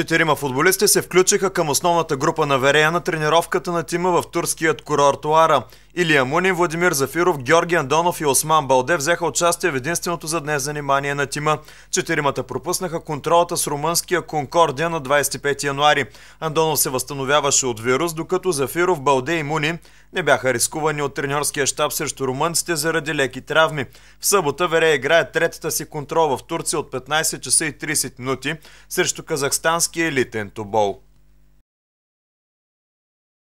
Четирима футболисти се включиха към основната група на Верея на тренировката на тима в турският курорт Лара. Илия Мунин, Владимир Зафиров, Георги Андонов и Осман Балде взеха участие в единственото за днес занимание на тима. Четиримата пропуснаха контролата с румънския Конкордия на 25 януари. Андонов се възстановяваше от вирус, докато Зафиров, Балде и Мунин не бяха рискувани от треньорския щаб срещу румънците заради леки травми. В събота Вере играе третата си контрол в Турция от 15 часа и 30 минути срещу казахстанския елитен Тобол.